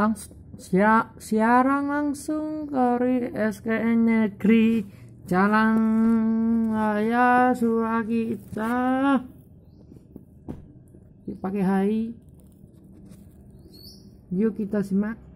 langs siaran langsung dari SKN Negeri Jalan Raya Surakarta di pagi hari yuk kita simak